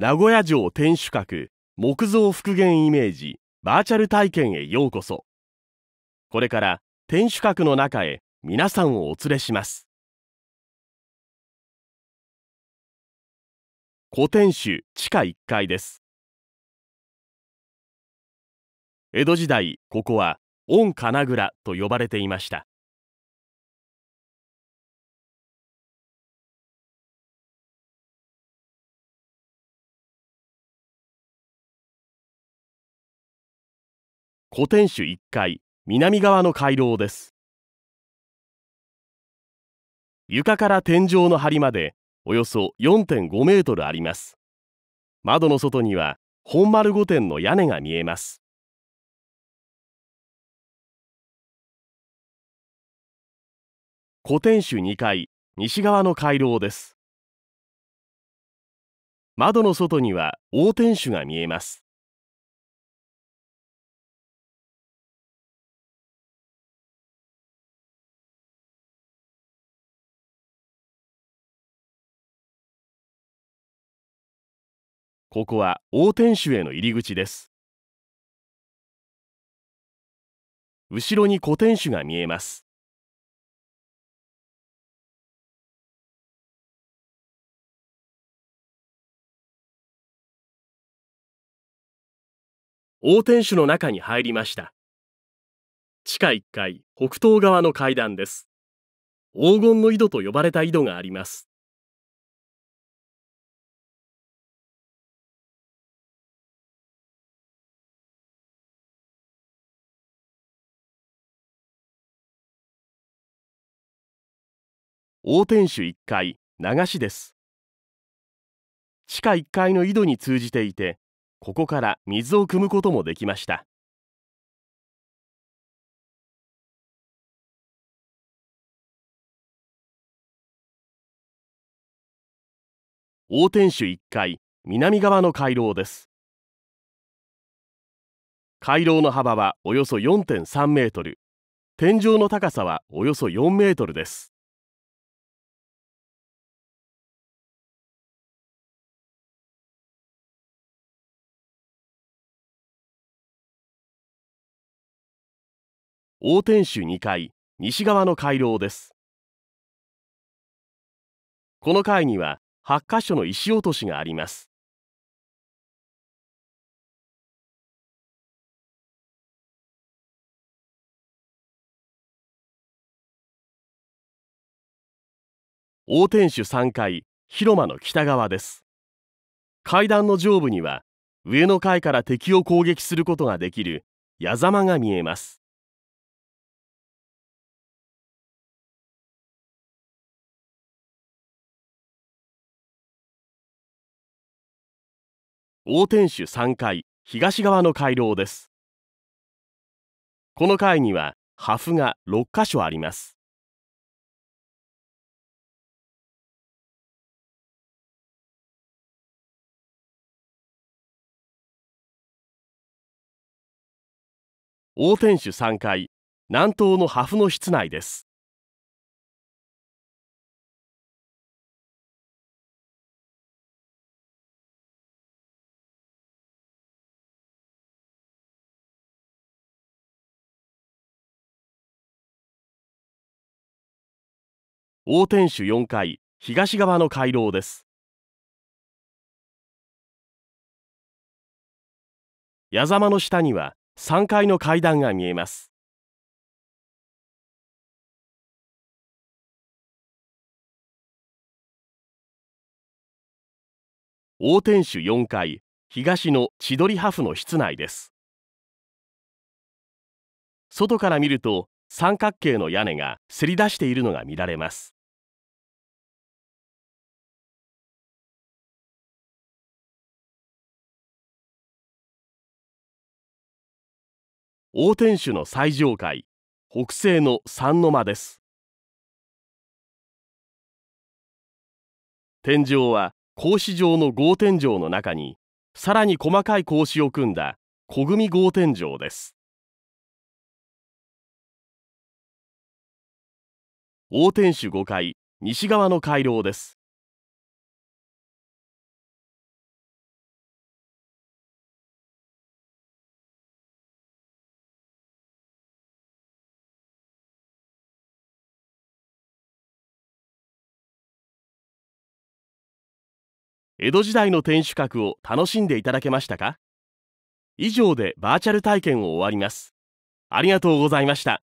名古屋城天守閣木造復元イメージバーチャル体験へようこそこれから天守閣の中へ皆さんをお連れします古天守地下1階です江戸時代ここは御金蔵と呼ばれていました古天守1階南側の回廊です床から天井の梁までおよそ4.5メートルあります窓の外には本丸御殿の屋根が見えます古天守2階西側の回廊です窓の外には大天守が見えますここは大天守への入り口です後ろに古天守が見えます大天守の中に入りました地下1階北東側の階段です黄金の井戸と呼ばれた井戸があります大天守1階流しです地下1階の井戸に通じていてここから水を汲むこともできました大天守1階南側の回廊です回廊の幅はおよそ4.3メートル天井の高さはおよそ4メートルです大天守2階西側の回廊ですこの階には8箇所の石落としがあります大天守3階広間の北側です階段の上部には上の階から敵を攻撃することができる矢様が見えます大天守3階東側の回廊ですこの階には破風が6箇所あります大天守3階南東の破風の室内です大天守4階東側の回廊です矢様の下には3階の階段が見えます大天守4階東の千鳥破フの室内です外から見ると三角形の屋根がせり出しているのが見られます大天守の最上階北西の三の間です天井は格子状の合天井の中にさらに細かい格子を組んだ小組合天井です大天守5階西側の回廊です江戸時代の天守閣を楽しんでいただけましたか以上でバーチャル体験を終わりますありがとうございました